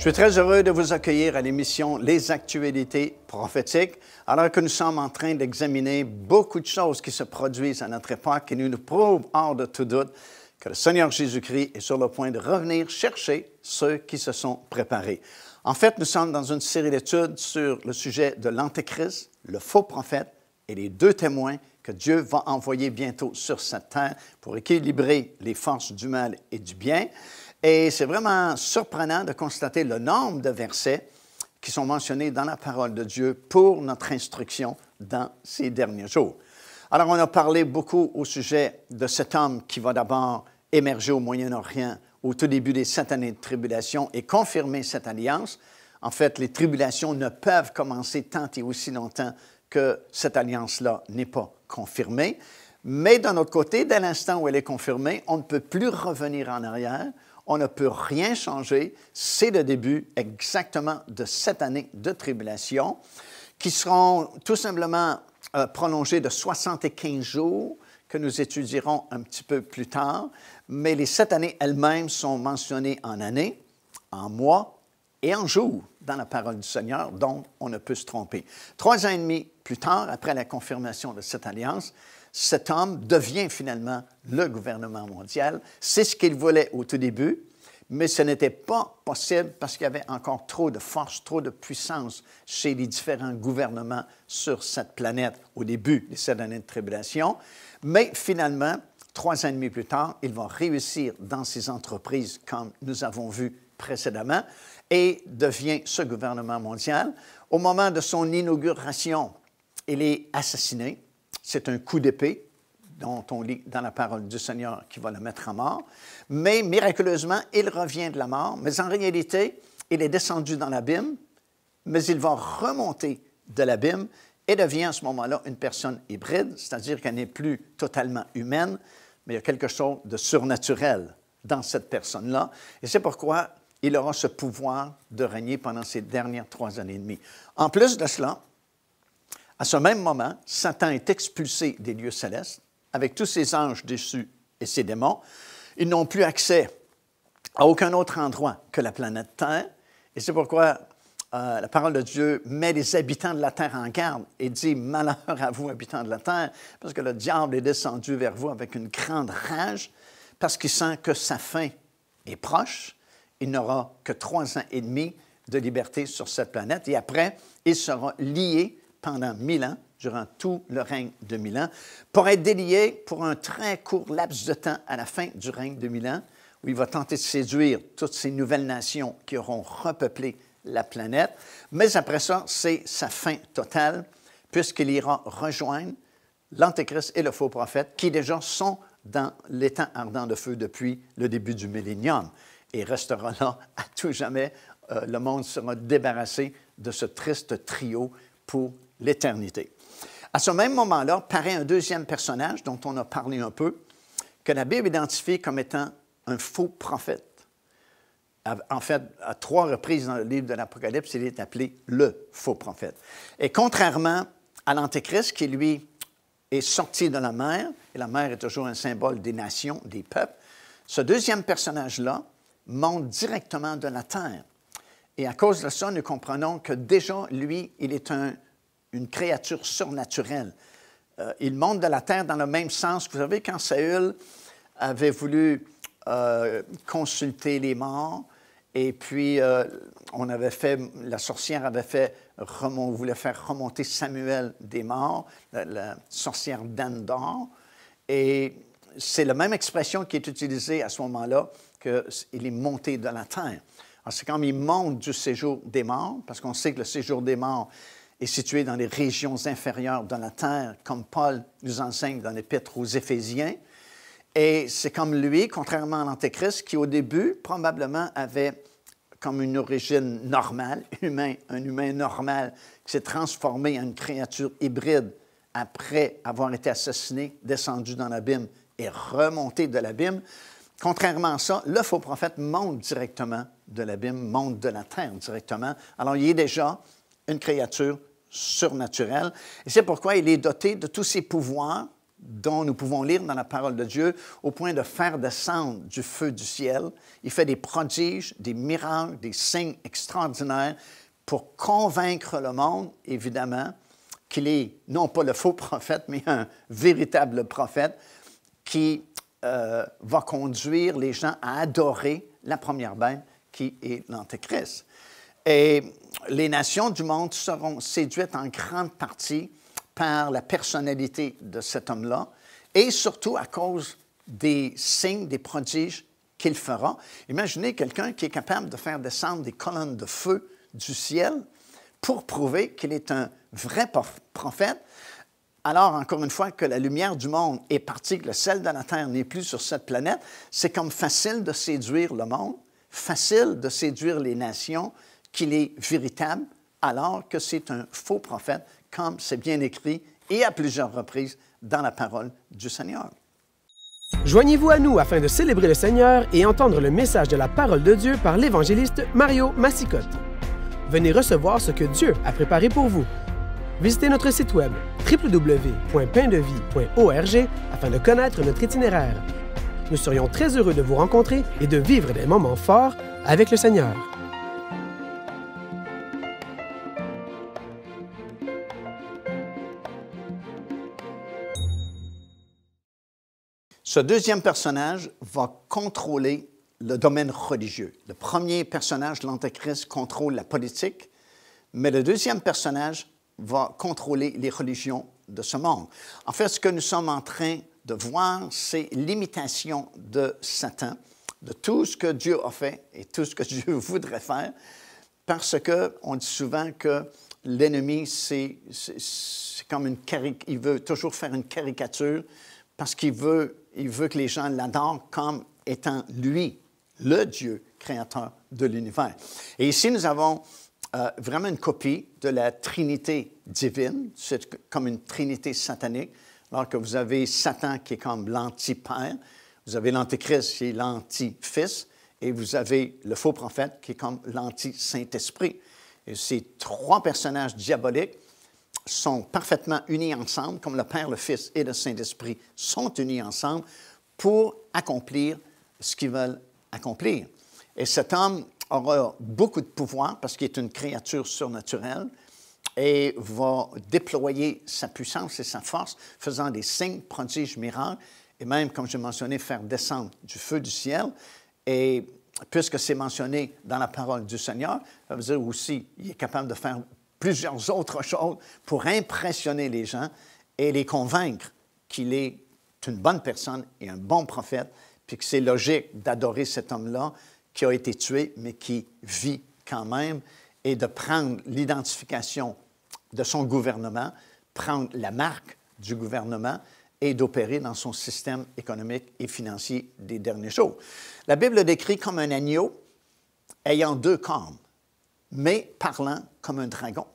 Je suis très heureux de vous accueillir à l'émission Les actualités prophétiques, alors que nous sommes en train d'examiner beaucoup de choses qui se produisent à notre époque et nous nous prouvent hors de tout doute que le Seigneur Jésus-Christ est sur le point de revenir chercher ceux qui se sont préparés. En fait, nous sommes dans une série d'études sur le sujet de l'Antéchrist, le faux prophète et les deux témoins que Dieu va envoyer bientôt sur cette terre pour équilibrer les forces du mal et du bien. Et c'est vraiment surprenant de constater le nombre de versets qui sont mentionnés dans la parole de Dieu pour notre instruction dans ces derniers jours. Alors, on a parlé beaucoup au sujet de cet homme qui va d'abord émerger au Moyen-Orient au tout début des sept années de tribulation et confirmer cette alliance. En fait, les tribulations ne peuvent commencer tant et aussi longtemps que cette alliance-là n'est pas confirmée. Mais d'un autre côté, dès l'instant où elle est confirmée, on ne peut plus revenir en arrière. On ne peut rien changer. C'est le début exactement de cette année de tribulation qui seront tout simplement euh, prolongées de 75 jours que nous étudierons un petit peu plus tard, mais les sept années elles-mêmes sont mentionnées en années, en mois et en jours dans la parole du Seigneur, donc on ne peut se tromper. Trois ans et demi plus tard, après la confirmation de cette alliance, cet homme devient finalement le gouvernement mondial. C'est ce qu'il voulait au tout début, mais ce n'était pas possible parce qu'il y avait encore trop de force, trop de puissance chez les différents gouvernements sur cette planète au début des sept années de tribulation. Mais finalement, trois ans et demi plus tard, il va réussir dans ses entreprises comme nous avons vu précédemment et devient ce gouvernement mondial. Au moment de son inauguration, il est assassiné c'est un coup d'épée dont on lit dans la parole du Seigneur qui va le mettre à mort. Mais miraculeusement, il revient de la mort. Mais en réalité, il est descendu dans l'abîme, mais il va remonter de l'abîme et devient à ce moment-là une personne hybride, c'est-à-dire qu'elle n'est plus totalement humaine, mais il y a quelque chose de surnaturel dans cette personne-là. Et c'est pourquoi il aura ce pouvoir de régner pendant ces dernières trois années et demie. En plus de cela, à ce même moment, Satan est expulsé des lieux célestes avec tous ses anges déçus et ses démons. Ils n'ont plus accès à aucun autre endroit que la planète Terre. Et c'est pourquoi euh, la parole de Dieu met les habitants de la terre en garde et dit Malheur à vous, habitants de la terre, parce que le diable est descendu vers vous avec une grande rage, parce qu'il sent que sa fin est proche. Il n'aura que trois ans et demi de liberté sur cette planète, et après, il sera lié pendant mille ans, durant tout le règne de Milan, pour être délié pour un très court laps de temps à la fin du règne de Milan, où il va tenter de séduire toutes ces nouvelles nations qui auront repeuplé la planète. Mais après ça, c'est sa fin totale, puisqu'il ira rejoindre l'Antéchrist et le faux prophète, qui déjà sont dans l'étang ardent de feu depuis le début du millénium, et restera là à tout jamais. Euh, le monde sera débarrassé de ce triste trio pour l'éternité. À ce même moment-là, paraît un deuxième personnage dont on a parlé un peu, que la Bible identifie comme étant un faux prophète. En fait, à trois reprises dans le livre de l'Apocalypse, il est appelé le faux prophète. Et contrairement à l'Antéchrist, qui lui est sorti de la mer, et la mer est toujours un symbole des nations, des peuples, ce deuxième personnage-là monte directement de la terre. Et à cause de ça, nous comprenons que déjà, lui, il est un une créature surnaturelle. Euh, il monte de la terre dans le même sens. Vous savez, quand Saül avait voulu euh, consulter les morts, et puis euh, on avait fait, la sorcière avait fait, voulait faire remonter Samuel des morts, la, sorcière d'Andor, et c'est la même expression qui est utilisée à ce moment-là qu'il est monté de la terre. c'est comme il monte du séjour des morts, parce qu'on sait que le séjour des morts, est situé dans les régions inférieures de la terre, comme Paul nous enseigne dans l'Épître aux Éphésiens. Et c'est comme lui, contrairement à l'Antéchrist, qui au début probablement avait comme une origine normale, humain, un humain normal, qui s'est transformé en une créature hybride après avoir été assassiné, descendu dans l'abîme et remonté de l'abîme. Contrairement à ça, le faux prophète monte directement de l'abîme, monte de la terre directement. Alors il est déjà une créature surnaturel. Et c'est pourquoi il est doté de tous ces pouvoirs dont nous pouvons lire dans la parole de Dieu, au point de faire descendre du feu du ciel. Il fait des prodiges, des miracles, des signes extraordinaires pour convaincre le monde, évidemment, qu'il est non pas le faux prophète, mais un véritable prophète qui euh, va conduire les gens à adorer la première bête qui est l'Antéchrist. Et les nations du monde seront séduites en grande partie par la personnalité de cet homme-là et surtout à cause des signes, des prodiges qu'il fera. Imaginez quelqu'un qui est capable de faire descendre des colonnes de feu du ciel pour prouver qu'il est un vrai prophète. Alors, encore une fois, que la lumière du monde est partie, que le sel de la terre n'est plus sur cette planète, c'est comme facile de séduire le monde, facile de séduire les nations, qu'il est véritable, alors que c'est un faux prophète, comme c'est bien écrit et à plusieurs reprises dans la parole du Seigneur. Joignez-vous à nous afin de célébrer le Seigneur et entendre le message de la parole de Dieu par l'évangéliste Mario Massicotte. Venez recevoir ce que Dieu a préparé pour vous. Visitez notre site web www.paindevie.org afin de connaître notre itinéraire. Nous serions très heureux de vous rencontrer et de vivre des moments forts avec le Seigneur. Ce deuxième personnage va contrôler le domaine religieux. Le premier personnage, l'Antéchrist, contrôle la politique, mais le deuxième personnage va contrôler les religions de ce monde. En fait, ce que nous sommes en train de voir, c'est l'imitation de Satan, de tout ce que Dieu a fait et tout ce que Dieu voudrait faire, parce qu'on dit souvent que l'ennemi, c'est comme une caricature, il veut toujours faire une caricature parce qu'il veut il veut que les gens l'adorent comme étant lui, le Dieu créateur de l'univers. Et ici, nous avons euh, vraiment une copie de la Trinité divine, c'est comme une Trinité satanique, alors que vous avez Satan qui est comme l'anti-père, vous avez l'antichrist qui est l'anti-fils, et vous avez le faux prophète qui est comme l'anti-Saint-Esprit. Et ces trois personnages diaboliques sont parfaitement unis ensemble, comme le Père, le Fils et le Saint-Esprit sont unis ensemble pour accomplir ce qu'ils veulent accomplir. Et cet homme aura beaucoup de pouvoir parce qu'il est une créature surnaturelle et va déployer sa puissance et sa force, faisant des signes, prodiges, miracles, et même, comme je mentionné, faire descendre du feu du ciel. Et puisque c'est mentionné dans la parole du Seigneur, ça veut dire aussi qu'il est capable de faire plusieurs autres choses pour impressionner les gens et les convaincre qu'il est une bonne personne et un bon prophète, puis que c'est logique d'adorer cet homme-là qui a été tué, mais qui vit quand même, et de prendre l'identification de son gouvernement, prendre la marque du gouvernement et d'opérer dans son système économique et financier des derniers jours. La Bible le décrit comme un agneau ayant deux cornes, mais parlant comme un dragon.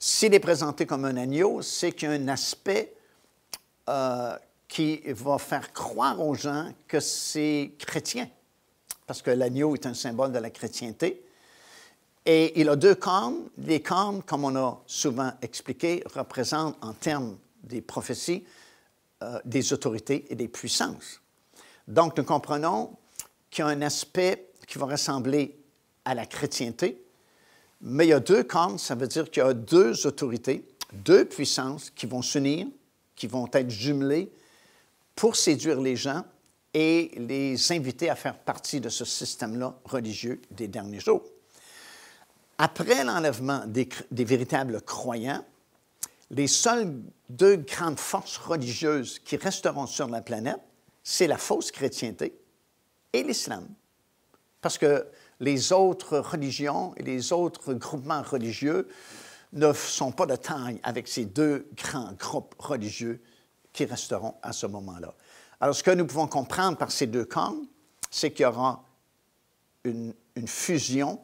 S'il est présenté comme un agneau, c'est qu'il y a un aspect euh, qui va faire croire aux gens que c'est chrétien, parce que l'agneau est un symbole de la chrétienté. Et il a deux cornes. Les cornes, comme on a souvent expliqué, représentent en termes des prophéties euh, des autorités et des puissances. Donc, nous comprenons qu'il y a un aspect qui va ressembler à la chrétienté, mais il y a deux camps, ça veut dire qu'il y a deux autorités, deux puissances qui vont s'unir, qui vont être jumelées pour séduire les gens et les inviter à faire partie de ce système-là religieux des derniers jours. Après l'enlèvement des, véritables croyants, les seules deux grandes forces religieuses qui resteront sur la planète, c'est la fausse chrétienté et l'islam. Parce que les autres religions et les autres groupements religieux ne sont pas de taille avec ces deux grands groupes religieux qui resteront à ce moment-là. Alors, ce que nous pouvons comprendre par ces deux camps, c'est qu'il y aura une, fusion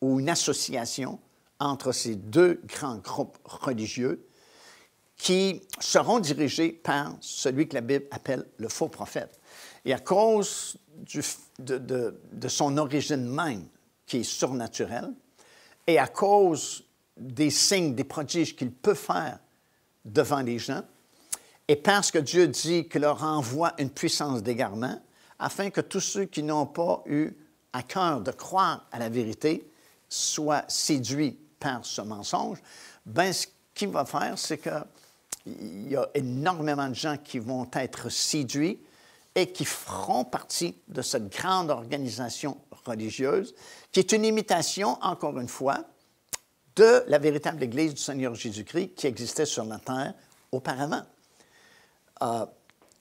ou une association entre ces deux grands groupes religieux qui seront dirigés par celui que la Bible appelle le faux prophète. Et à cause du, de, son origine même, qui est surnaturelle, et à cause des signes, des prodiges qu'il peut faire devant les gens, et parce que Dieu dit qu'il leur envoie une puissance d'égarement, afin que tous ceux qui n'ont pas eu à cœur de croire à la vérité soient séduits par ce mensonge, ben, ce qu'il va faire, c'est qu'il y a énormément de gens qui vont être séduits et qui feront partie de cette grande organisation religieuse, qui est une imitation, encore une fois, de la véritable Église du Seigneur Jésus-Christ qui existait sur la terre auparavant. Euh,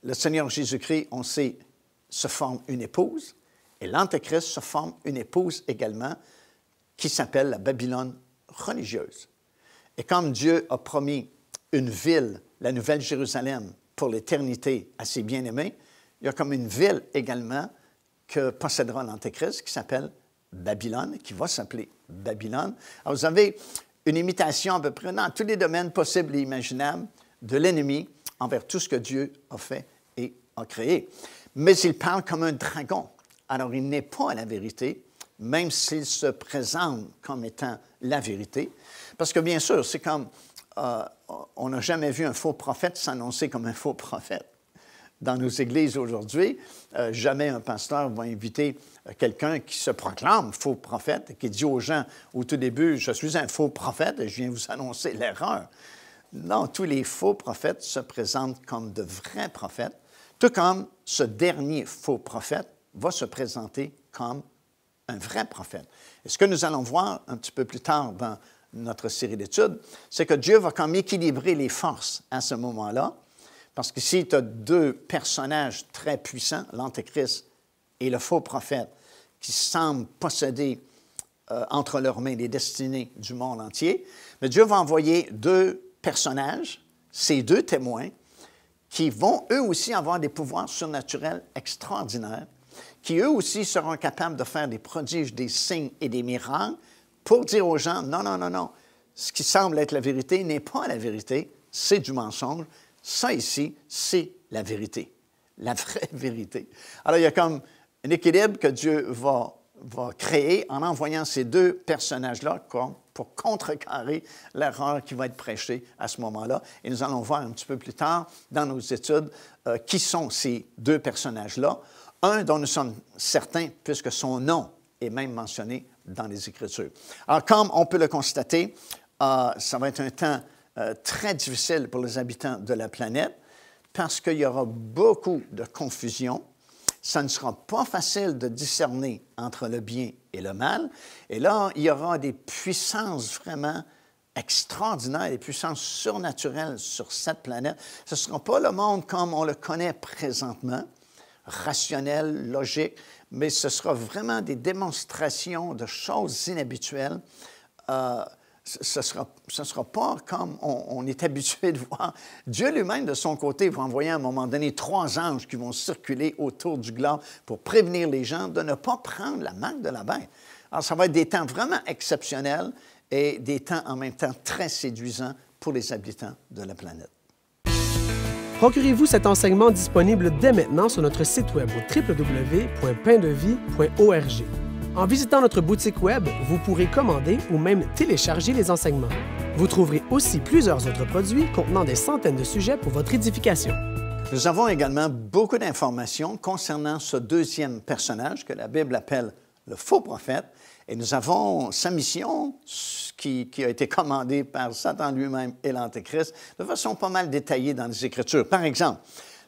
le Seigneur Jésus-Christ, on sait, se forme une épouse, et l'Antéchrist se forme une épouse également, qui s'appelle la Babylone religieuse. Et comme Dieu a promis une ville, la Nouvelle Jérusalem, pour l'éternité à ses bien-aimés, il y a comme une ville également que possédera l'Antéchrist qui s'appelle Babylone, qui va s'appeler Babylone. Alors, vous avez une imitation à peu près dans tous les domaines possibles et imaginables de l'ennemi envers tout ce que Dieu a fait et a créé. Mais il parle comme un dragon. Alors, il n'est pas la vérité, même s'il se présente comme étant la vérité. Parce que, bien sûr, c'est comme euh, on n'a jamais vu un faux prophète s'annoncer comme un faux prophète dans nos églises aujourd'hui, euh, jamais un pasteur va inviter euh, quelqu'un qui se proclame faux prophète, qui dit aux gens au tout début, je suis un faux prophète et je viens vous annoncer l'erreur. Non, tous les faux prophètes se présentent comme de vrais prophètes, tout comme ce dernier faux prophète va se présenter comme un vrai prophète. Et ce que nous allons voir un petit peu plus tard dans notre série d'études, c'est que Dieu va comme équilibrer les forces à ce moment-là parce que si tu as deux personnages très puissants, l'Antéchrist et le faux prophète, qui semblent posséder euh, entre leurs mains les destinées du monde entier, mais Dieu va envoyer deux personnages, ces deux témoins, qui vont eux aussi avoir des pouvoirs surnaturels extraordinaires, qui eux aussi seront capables de faire des prodiges, des signes et des miracles pour dire aux gens, non, non, non, non, ce qui semble être la vérité n'est pas la vérité, c'est du mensonge, ça ici, c'est la vérité, la vraie vérité. Alors il y a comme un équilibre que Dieu va, va créer en envoyant ces deux personnages-là pour contrecarrer l'erreur qui va être prêchée à ce moment-là. Et nous allons voir un petit peu plus tard dans nos études euh, qui sont ces deux personnages-là. Un dont nous sommes certains, puisque son nom est même mentionné dans les Écritures. Alors, comme on peut le constater, euh, ça va être un temps euh, très difficile pour les habitants de la planète parce qu'il y aura beaucoup de confusion. Ça ne sera pas facile de discerner entre le bien et le mal. Et là, il y aura des puissances vraiment extraordinaires, des puissances surnaturelles sur cette planète. Ce ne sera pas le monde comme on le connaît présentement, rationnel, logique, mais ce sera vraiment des démonstrations de choses inhabituelles. Euh, ce ne sera, pas comme on, est habitué de voir. Dieu lui-même, de son côté, va envoyer à un moment donné trois anges qui vont circuler autour du globe pour prévenir les gens de ne pas prendre la marque de la bête. Alors, ça va être des temps vraiment exceptionnels et des temps en même temps très séduisants pour les habitants de la planète. Procurez-vous cet enseignement disponible dès maintenant sur notre site web au www.paindevie.org. En visitant notre boutique web, vous pourrez commander ou même télécharger les enseignements. Vous trouverez aussi plusieurs autres produits contenant des centaines de sujets pour votre édification. Nous avons également beaucoup d'informations concernant ce deuxième personnage que la Bible appelle le faux prophète. Et nous avons sa mission qui, a été commandée par Satan lui-même et l'Antéchrist de façon pas mal détaillée dans les Écritures. Par exemple,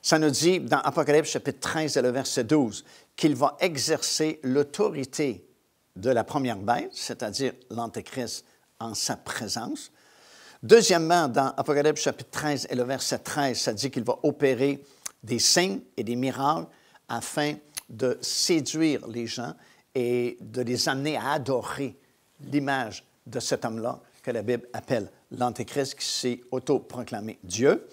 ça nous dit dans Apocalypse chapitre 13 et le verset 12 qu'il va exercer l'autorité de la première bête, c'est-à-dire l'Antéchrist en sa présence. Deuxièmement, dans Apocalypse chapitre 13 et le verset 13, ça dit qu'il va opérer des signes et des miracles afin de séduire les gens et de les amener à adorer l'image de cet homme-là que la Bible appelle l'Antéchrist qui s'est autoproclamé Dieu.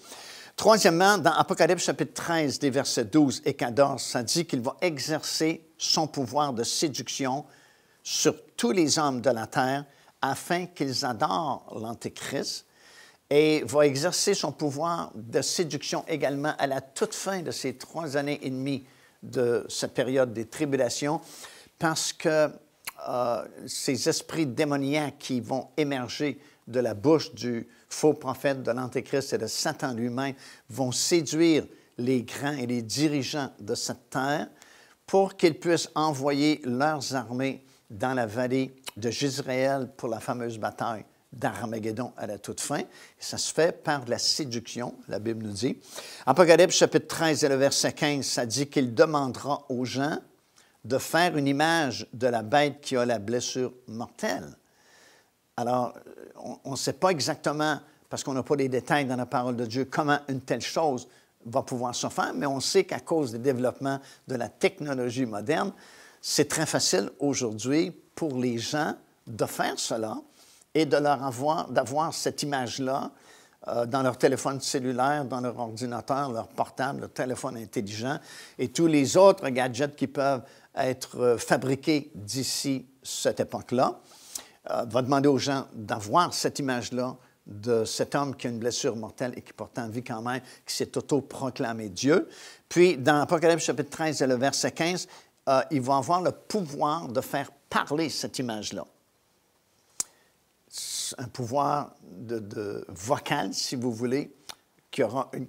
Troisièmement, dans Apocalypse chapitre 13, des versets 12 et 14, ça dit qu'il va exercer son pouvoir de séduction sur tous les hommes de la terre afin qu'ils adorent l'Antéchrist et va exercer son pouvoir de séduction également à la toute fin de ces trois années et demie de cette période des tribulations parce que euh, ces esprits démoniaques qui vont émerger de la bouche du faux prophète, de l'Antéchrist et de Satan lui-même vont séduire les grands et les dirigeants de cette terre pour qu'ils puissent envoyer leurs armées dans la vallée de Jisraël pour la fameuse bataille d'Armageddon à la toute fin. ça se fait par la séduction, la Bible nous dit. Apocalypse chapitre 13 et le verset 15, ça dit qu'il demandera aux gens de faire une image de la bête qui a la blessure mortelle alors, euh, on ne sait pas exactement, parce qu'on n'a pas les détails dans la parole de Dieu, comment une telle chose va pouvoir se faire, mais on sait qu'à cause des développements de la technologie moderne, c'est très facile aujourd'hui pour les gens de faire cela et de leur avoir, d'avoir cette image-là euh, dans leur téléphone cellulaire, dans leur ordinateur, leur portable, leur téléphone intelligent et tous les autres gadgets qui peuvent être euh, fabriqués d'ici cette époque-là. Euh, va demander aux gens d'avoir cette image-là de cet homme qui a une blessure mortelle et qui pourtant vit quand même, qui s'est autoproclamé Dieu. Puis dans Apocalypse chapitre 13 et le verset 15, euh, il va avoir le pouvoir de faire parler cette image-là. Un pouvoir de, vocal, si vous voulez, qui aura une,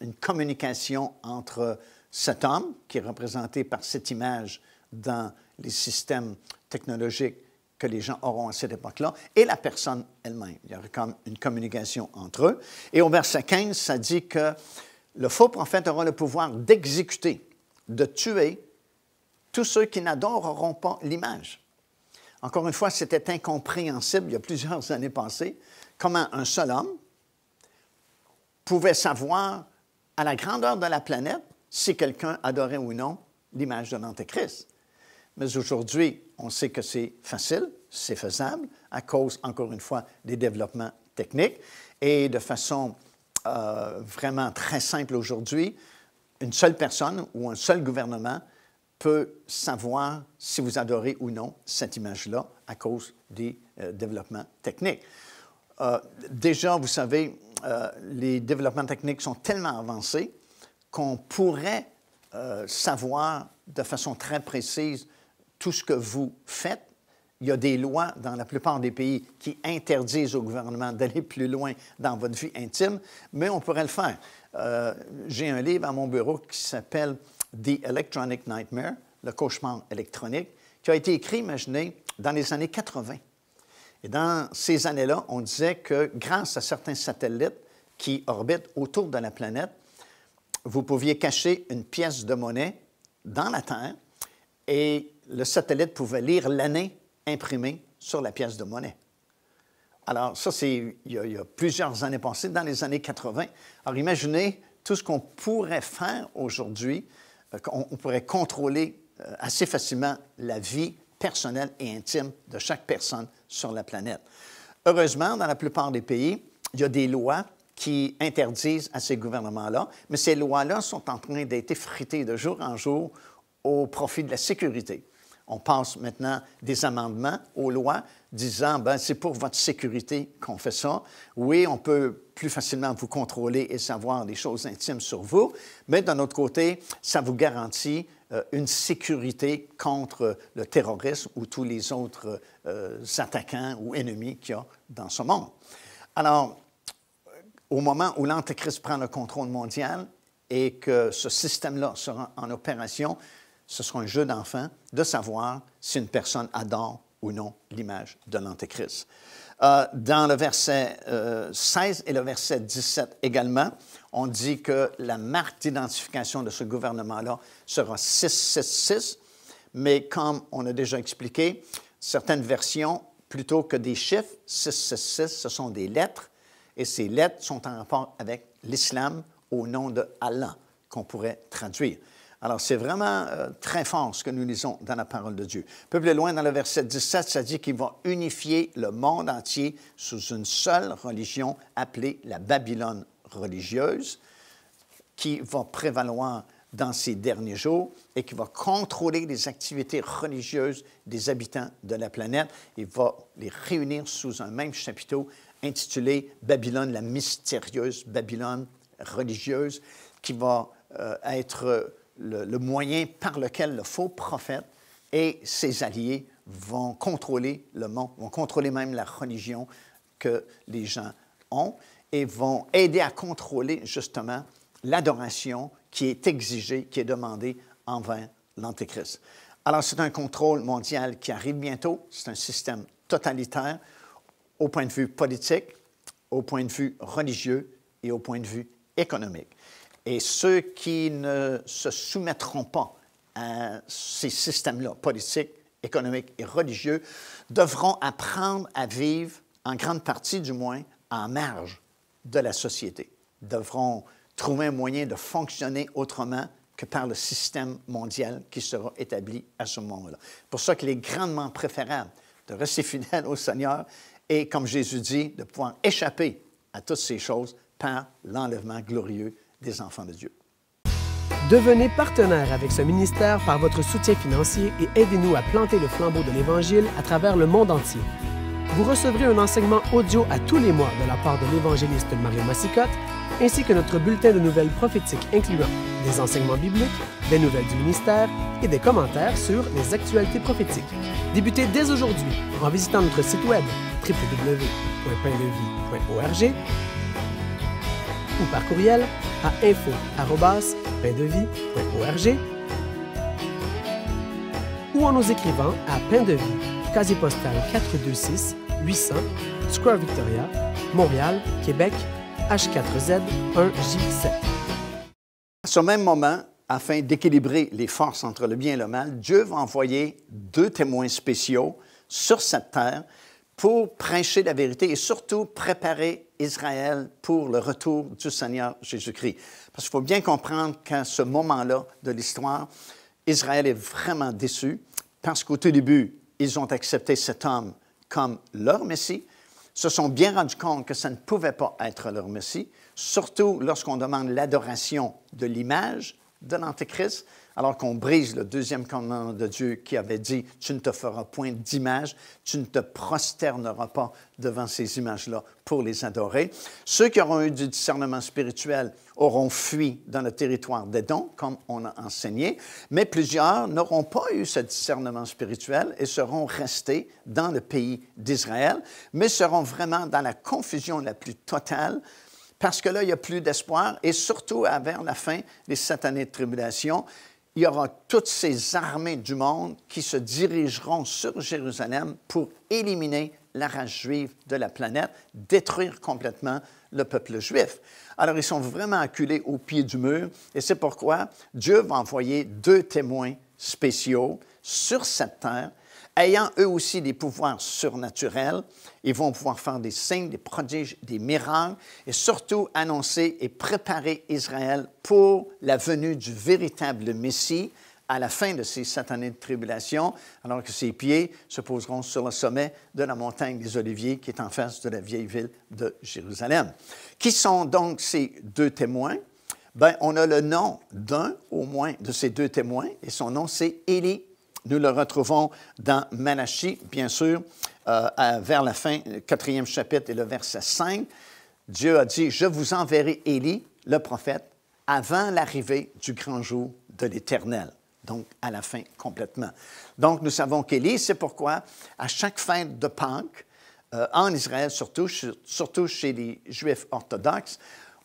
une communication entre cet homme, qui est représenté par cette image dans les systèmes technologiques que les gens auront à cette époque-là et la personne elle-même. Il y aura comme une communication entre eux. Et au verset 15, ça dit que le faux prophète aura le pouvoir d'exécuter, de tuer tous ceux qui n'adoreront pas l'image. Encore une fois, c'était incompréhensible il y a plusieurs années passées comment un seul homme pouvait savoir à la grandeur de la planète si quelqu'un adorait ou non l'image de l'Antéchrist. Mais aujourd'hui, on sait que c'est facile, c'est faisable, à cause, encore une fois, des développements techniques. Et de façon euh, vraiment très simple aujourd'hui, une seule personne ou un seul gouvernement peut savoir si vous adorez ou non cette image-là à cause des euh, développements techniques. Euh, déjà, vous savez, les développements techniques sont tellement avancés qu'on pourrait savoir de façon très précise tout ce que vous faites, il y a des lois dans la plupart des pays qui interdisent au gouvernement d'aller plus loin dans votre vie intime, mais on pourrait le faire. Euh, j'ai un livre à mon bureau qui s'appelle The Electronic Nightmare, le cauchemar électronique, qui a été écrit, imaginez, dans les années 80. Et dans ces années-là, on disait que grâce à certains satellites qui orbitent autour de la planète, vous pouviez cacher une pièce de monnaie dans la Terre et le satellite pouvait lire l'année imprimée sur la pièce de monnaie. Alors, ça, c'est il, y, a plusieurs années passées, dans les années 80. Alors, imaginez tout ce qu'on pourrait faire aujourd'hui, euh, qu'on on pourrait contrôler euh, assez facilement la vie personnelle et intime de chaque personne sur la planète. Heureusement, dans la plupart des pays, il y a des lois qui interdisent à ces gouvernements-là, mais ces lois-là sont en train d'être fritées de jour en jour au profit de la sécurité on passe maintenant des amendements aux lois disant ben c'est pour votre sécurité qu'on fait ça. Oui, on peut plus facilement vous contrôler et savoir des choses intimes sur vous, mais d'un autre côté, ça vous garantit euh, une sécurité contre le terrorisme ou tous les autres euh, attaquants ou ennemis qu'il y a dans ce monde. Alors, au moment où l'Antéchrist prend le contrôle mondial et que ce système-là sera en opération, ce sera un jeu d'enfant de savoir si une personne adore ou non l'image de l'Antéchrist. Euh, dans le verset 16 euh, et le verset 17 également, on dit que la marque d'identification de ce gouvernement-là sera 666, mais comme on a déjà expliqué, certaines versions, plutôt que des chiffres, 666, ce sont des lettres, et ces lettres sont en rapport avec l'islam au nom de Allah, qu'on pourrait traduire. Alors, c'est vraiment euh, très fort ce que nous lisons dans la parole de Dieu. Peuple peu loin, dans le verset 17, ça dit qu'il va unifier le monde entier sous une seule religion appelée la Babylone religieuse, qui va prévaloir dans ces derniers jours et qui va contrôler les activités religieuses des habitants de la planète et va les réunir sous un même chapiteau intitulé Babylone, la mystérieuse Babylone religieuse, qui va euh, être le, moyen par lequel le faux prophète et ses alliés vont contrôler le monde, vont contrôler même la religion que les gens ont et vont aider à contrôler justement l'adoration qui est exigée, qui est demandée envers l'Antéchrist. Alors c'est un contrôle mondial qui arrive bientôt, c'est un système totalitaire au point de vue politique, au point de vue religieux et au point de vue économique. Et ceux qui ne se soumettront pas à ces systèmes-là, politiques, économiques et religieux, devront apprendre à vivre, en grande partie du moins, en marge de la société, devront trouver un moyen de fonctionner autrement que par le système mondial qui sera établi à ce moment-là. Pour ça qu'il est grandement préférable de rester fidèle au Seigneur et, comme Jésus dit, de pouvoir échapper à toutes ces choses par l'enlèvement glorieux des enfants de Dieu. Devenez partenaire avec ce ministère par votre soutien financier et aidez-nous à planter le flambeau de l'Évangile à travers le monde entier. Vous recevrez un enseignement audio à tous les mois de la part de l'évangéliste Mario Massicotte, ainsi que notre bulletin de nouvelles prophétiques incluant des enseignements bibliques, des nouvelles du ministère et des commentaires sur les actualités prophétiques. Débutez dès aujourd'hui en visitant notre site web www.painlevie.org ou par courriel à info.paindevie.org ou en nous écrivant à Pain de Vie, casier postal 426 800, Square Victoria, Montréal, Québec, H4Z1J7. À ce même moment, afin d'équilibrer les forces entre le bien et le mal, Dieu va envoyer deux témoins spéciaux sur cette terre pour prêcher la vérité et surtout préparer Israël pour le retour du Seigneur Jésus-Christ. Parce qu'il faut bien comprendre qu'à ce moment-là de l'histoire, Israël est vraiment déçu parce qu'au tout début, ils ont accepté cet homme comme leur Messie, se sont bien rendus compte que ça ne pouvait pas être leur Messie, surtout lorsqu'on demande l'adoration de l'image de l'Antéchrist alors qu'on brise le deuxième commandement de Dieu qui avait dit, tu ne te feras point d'image, tu ne te prosterneras pas devant ces images-là pour les adorer. Ceux qui auront eu du discernement spirituel auront fui dans le territoire des dons, comme on a enseigné, mais plusieurs n'auront pas eu ce discernement spirituel et seront restés dans le pays d'Israël, mais seront vraiment dans la confusion la plus totale parce que là, il n'y a plus d'espoir et surtout, vers la fin des sept années de tribulation, il y aura toutes ces armées du monde qui se dirigeront sur Jérusalem pour éliminer la race juive de la planète, détruire complètement le peuple juif. Alors ils sont vraiment acculés au pied du mur et c'est pourquoi Dieu va envoyer deux témoins spéciaux sur cette terre ayant eux aussi des pouvoirs surnaturels, ils vont pouvoir faire des signes, des prodiges, des miracles, et surtout annoncer et préparer Israël pour la venue du véritable Messie à la fin de ces sept années de tribulation, alors que ses pieds se poseront sur le sommet de la montagne des Oliviers qui est en face de la vieille ville de Jérusalem. Qui sont donc ces deux témoins? Ben, on a le nom d'un au moins de ces deux témoins, et son nom c'est Élie nous le retrouvons dans Malachie, bien sûr, euh, vers la fin, le quatrième chapitre et le verset 5. Dieu a dit, je vous enverrai Élie, le prophète, avant l'arrivée du grand jour de l'Éternel. Donc, à la fin, complètement. Donc, nous savons qu'Élie, c'est pourquoi, à chaque fin de Pâques, euh, en Israël, surtout, surtout chez les Juifs orthodoxes,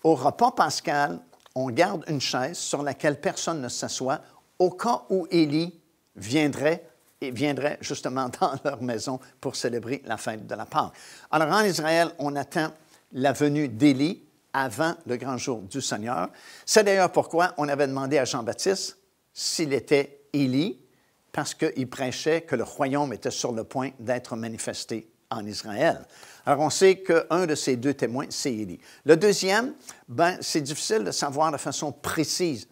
au repas pascal, on garde une chaise sur laquelle personne ne s'assoit au cas où Élie viendraient et viendraient justement dans leur maison pour célébrer la fête de la Pâque. Alors en Israël, on attend la venue d'Élie avant le grand jour du Seigneur. C'est d'ailleurs pourquoi on avait demandé à Jean-Baptiste s'il était Élie, parce qu'il prêchait que le royaume était sur le point d'être manifesté en Israël. Alors, on sait qu'un de ces deux témoins, c'est Élie. Le deuxième, ben, c'est difficile de savoir de façon précise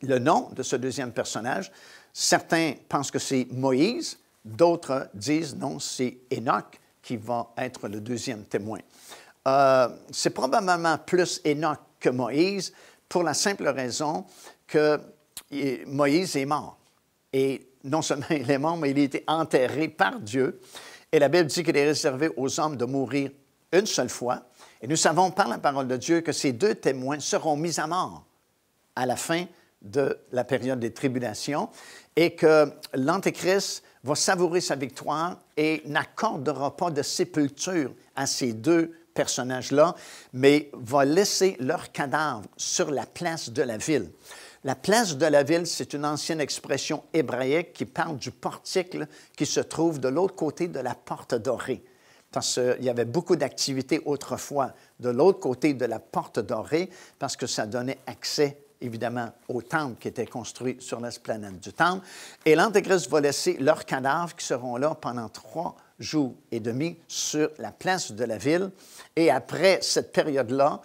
le nom de ce deuxième personnage. Certains pensent que c'est Moïse, d'autres disent non, c'est Enoch qui va être le deuxième témoin. Euh, c'est probablement plus Enoch que Moïse pour la simple raison que Moïse est mort. Et non seulement il est mort, mais il a été enterré par Dieu. Et la Bible dit qu'il est réservé aux hommes de mourir une seule fois. Et nous savons par la parole de Dieu que ces deux témoins seront mis à mort à la fin de la période des tribulations et que l'Antéchrist va savourer sa victoire et n'accordera pas de sépulture à ces deux personnages-là, mais va laisser leur cadavre sur la place de la ville. La place de la ville, c'est une ancienne expression hébraïque qui parle du portique qui se trouve de l'autre côté de la porte dorée. Parce qu'il y avait beaucoup d'activités autrefois de l'autre côté de la porte dorée, parce que ça donnait accès évidemment, au temple qui était construit sur l'esplanade du temple. Et l'Antéchrist va laisser leurs cadavres qui seront là pendant trois jours et demi sur la place de la ville. Et après cette période-là,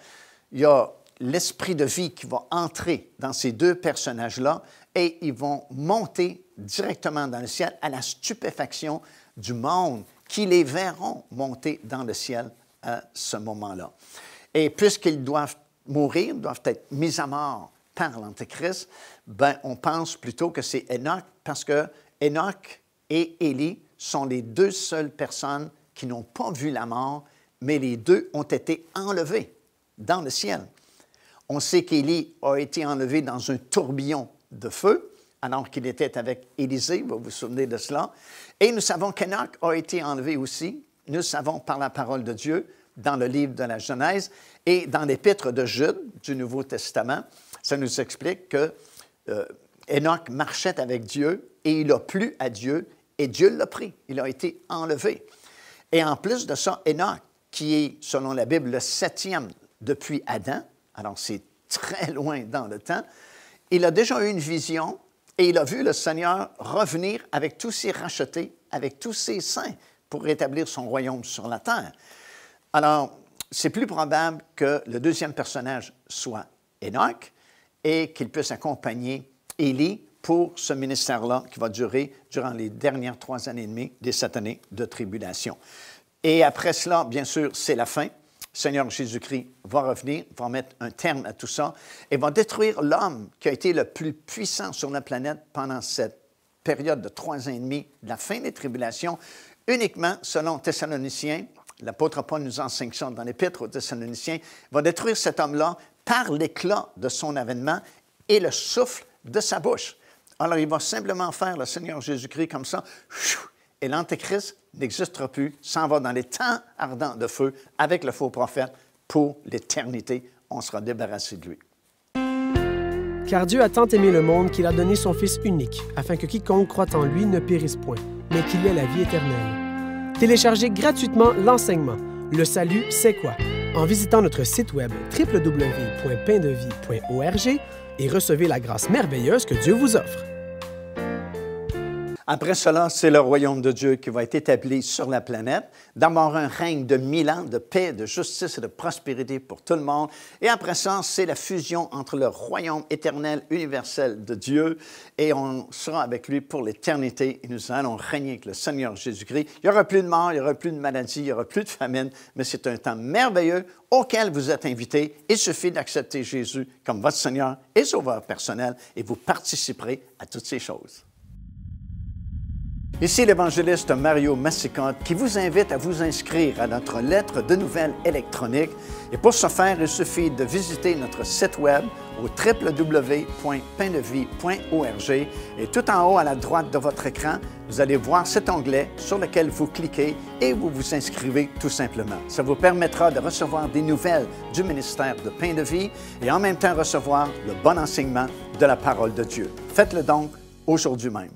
il y a l'esprit de vie qui va entrer dans ces deux personnages-là et ils vont monter directement dans le ciel à la stupéfaction du monde qui les verront monter dans le ciel à ce moment-là. Et puisqu'ils doivent mourir, doivent être mis à mort par l'Antéchrist, ben, on pense plutôt que c'est Enoch parce que Enoch et Élie sont les deux seules personnes qui n'ont pas vu la mort, mais les deux ont été enlevés dans le ciel. On sait qu'Élie a été enlevé dans un tourbillon de feu, alors qu'il était avec Élisée, vous vous souvenez de cela. Et nous savons qu'Enoch a été enlevé aussi, nous savons par la parole de Dieu, dans le livre de la Genèse et dans l'épître de Jude du Nouveau Testament ça nous explique que euh, Enoch marchait avec Dieu et il a plu à Dieu et Dieu l'a pris. Il a été enlevé. Et en plus de ça, Enoch, qui est, selon la Bible, le septième depuis Adam, alors c'est très loin dans le temps, il a déjà eu une vision et il a vu le Seigneur revenir avec tous ses rachetés, avec tous ses saints, pour rétablir son royaume sur la terre. Alors, c'est plus probable que le deuxième personnage soit Enoch, et qu'il puisse accompagner Élie pour ce ministère-là qui va durer durant les dernières trois années et demie des cette année de tribulation. Et après cela, bien sûr, c'est la fin. Seigneur Jésus-Christ va revenir, va mettre un terme à tout ça et va détruire l'homme qui a été le plus puissant sur la planète pendant cette période de trois ans et demi la fin des tribulations, uniquement selon Thessaloniciens. L'apôtre Paul nous enseigne ça dans l'épître aux Thessaloniciens. va détruire cet homme-là par l'éclat de son avènement et le souffle de sa bouche. Alors il va simplement faire le Seigneur Jésus-Christ comme ça, et l'Antéchrist n'existera plus, s'en va dans les temps ardents de feu avec le faux prophète pour l'éternité. On sera débarrassé de lui. Car Dieu a tant aimé le monde qu'il a donné son Fils unique, afin que quiconque croit en lui ne périsse point, mais qu'il ait la vie éternelle. Téléchargez gratuitement l'enseignement. Le salut, c'est quoi? en visitant notre site web www.paindevie.org et recevez la grâce merveilleuse que Dieu vous offre. Après cela, c'est le royaume de Dieu qui va être établi sur la planète. D'abord, un règne de mille ans de paix, de justice et de prospérité pour tout le monde. Et après ça, c'est la fusion entre le royaume éternel, universel de Dieu, et on sera avec lui pour l'éternité. Et nous allons régner avec le Seigneur Jésus-Christ. Il n'y aura plus de mort, il n'y aura plus de maladie, il n'y aura plus de famine, mais c'est un temps merveilleux auquel vous êtes invités. Il suffit d'accepter Jésus comme votre Seigneur et Sauveur personnel, et vous participerez à toutes ces choses. Ici l'évangéliste Mario Massicotte qui vous invite à vous inscrire à notre lettre de nouvelles électroniques. Et pour ce faire, il suffit de visiter notre site web au www.paindevie.org et tout en haut à la droite de votre écran, vous allez voir cet onglet sur lequel vous cliquez et vous vous inscrivez tout simplement. Ça vous permettra de recevoir des nouvelles du ministère de Pain de Vie et en même temps recevoir le bon enseignement de la parole de Dieu. Faites-le donc aujourd'hui même.